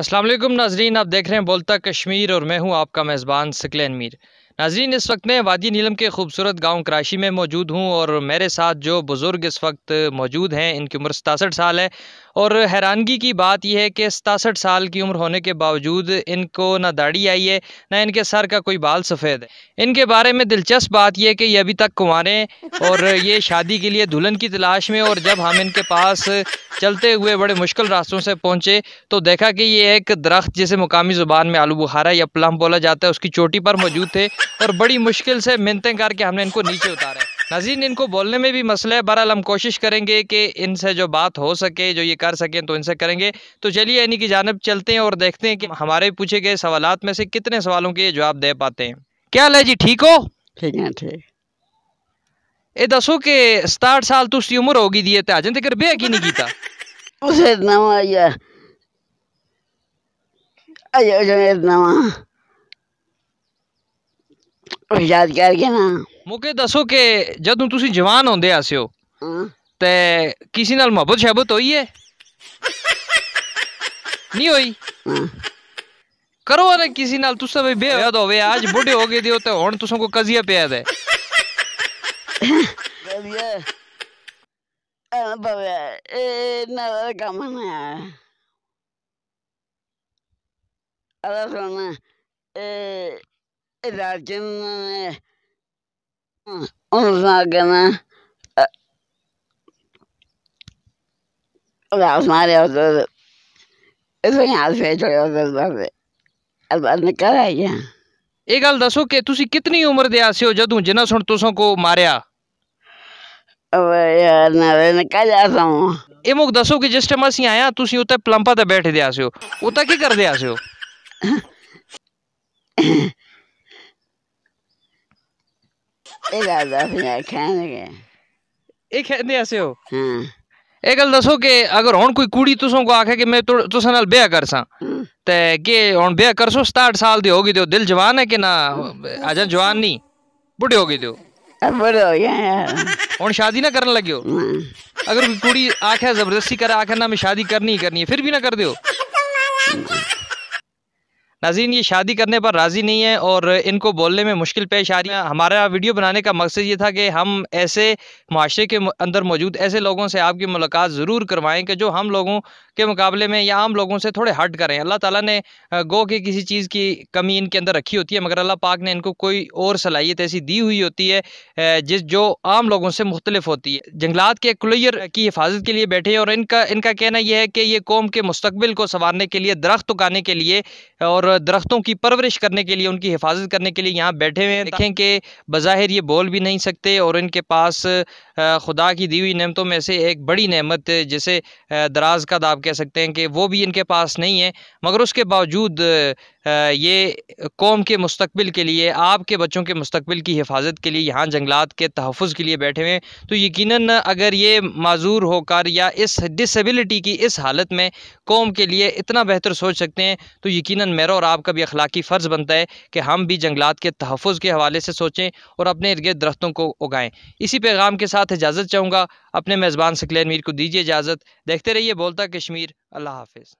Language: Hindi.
अस्सलाम वालेकुम नाजरीन आप देख रहे हैं बोलता कश्मीर और मैं हूं आपका मेज़बान सकलैन मीर नाजरीन इस वक्त मैं वादी नीलम के खूबसूरत गांव कराची में मौजूद हूं और मेरे साथ जो बुज़ुर्ग इस वक्त मौजूद हैं इनकी उम्र सतासठ साल है और हैरानगी की बात यह है कि सतासठ साल की उम्र होने के बावजूद इनको ना दाढ़ी आई है ना इनके सर का कोई बाल सफ़ेद है इनके बारे में दिलचस्प बात यह है कि ये अभी तक कुंवारे और ये शादी के लिए दुल्हन की तलाश में और जब हम इनके पास चलते हुए बड़े मुश्किल रास्तों से पहुँचे तो देखा कि ये एक दरख्त जिसे मुकामी ज़ुबान में आलू बुखारा या प्लम बोला जाता है उसकी चोटी पर मौजूद थे और बड़ी मुश्किल से मिनतें करके हमने इनको नीचे उतारा नाजीन इनको बोलने में भी मसला है बहरहाल हम कोशिश करेंगे कि इनसे जो बात हो सके जो ये कर सकें तो इनसे करेंगे तो चलिए इन्हीं की जानब चलते हैं और देखते हैं कि हमारे पूछे गए सवाल में से कितने सवालों के जवाब दे पाते हैं क्या हाल है जी ठीक हो ठीक है ठीक ये दसो के 67 साल ਤੁਸੀਂ ਉਮਰ ਹੋ ਗਈ ਦੀ ਹੈ ਤੇ ਅਜੇ ਤੱਕ ਵਿਆਹ ਕੀ मुके दसो के जदों तुसी जवान होंदे आसे हो ते किसी नाल मोहब्बत शहबत होई है नहीं होई करो अरे किसी नाल तुसा भी बेहद होवे आज बुढ़े हो गए दियो ते हुन तुसा को कजिया पे दे अरे सुन ए राजन Una gonna uh, las mareotas. Eu sonhava feito outras vezes. Agora não quero já. ਇਹ ਗੱਲ ਦੱਸੋ ਕਿ ਤੁਸੀਂ ਕਿੰਨੀ ਉਮਰ ਦੇ ਆਸੇ ਹੋ ਜਦੋਂ ਜਿਨ੍ਹਾਂ ਸੁਣ ਤੁਸਾਂ ਕੋ ਮਾਰਿਆ ਓਏ ਯਾਰ ਨਾ ਮੈਂ ਕਾਜਾ ਸਾਂ ਇਹ ਮੁਕ ਦੱਸੋ ਕਿ ਜਿਸ ਟਾਈਮ ਅਸੀਂ ਆਇਆ ਤੁਸੀਂ ਉੱਤੇ ਪਲੰਪਾ ਤੇ ਬੈਠੇ ਦੇ ਆਸੇ ਹੋ ਉਹ ਤਾਂ ਕੀ ਕਰਦੇ ਆਸੇ ਹੋ हाँ। एक गल दसो के अगर हम तो, कर सा हाँ। ते के हम साल दी होगी दिल जवान है कि ना आज जवान नहीं बूढ़े हो गए हम शादी ना करन लगे हाँ। अगर कोई कुड़ी आखे जबरदस्ती करे आखे ना मैं शादी करनी ही करनी है फिर भी ना कर दियो नाजीन ये शादी करने पर राज़ी नहीं है और इनको बोलने में मुश्किल पेश आ रही है हमारा वीडियो बनाने का मकसद ये था कि हम ऐसे माशरे के अंदर मौजूद ऐसे लोगों से आपकी मुलाकात ज़रूर करवाएं कि जो हम लोगों के मुकाबले में या आम लोगों से थोड़े हट करें अल्लाह ताला ने गो के किसी चीज़ की कमी इनके अंदर रखी होती है मगर अल्लाह पाक ने इनको कोई और सलाहियत ऐसी दी हुई होती है जिस जो आम लोगों से मुख्तलिफ होती है जंगलात के क्लियर की हिफाजत के लिए बैठे हैं और इनका इनका कहना यह है कि ये कौम के मुस्तबिल को संवारने के लिए दरख्त उगाने के लिए और दरख्तों की परवरिश करने के लिए उनकी हिफाजत करने के लिए यहाँ बैठे हुए हैं देखें कि बज़ाहिर ये बोल भी नहीं सकते और इनके पास खुदा की दी हुई नमतों में से एक बड़ी नमत जिसे दराज का दाब कह सकते हैं कि वो भी इनके पास नहीं है मगर उसके बावजूद ये कौम के मुस्तबिल के लिए आपके बच्चों के मुस्तबिल की हिफाजत के लिए यहाँ जंगलात के तहफ़ के लिए बैठे हुए हैं तो यकीन अगर ये माजूर होकर या इस डिसबिलिटी की इस हालत में कौम के लिए इतना बेहतर सोच सकते हैं तो यकीन मेरा और आपका भी अखलाकी फ़र्ज़ बनता है कि हम भी जंगलात के तहफ़ के हवाले से सोचें और अपने इर्द दरख्तों को उगाएँ इसी पैगाम के साथ इजाज़त चाहूँगा अपने मेज़बान सकलैन मीर को दीजिए इजाज़त देखते रहिए बोलता कश्मीर अल्लाह हाफिज़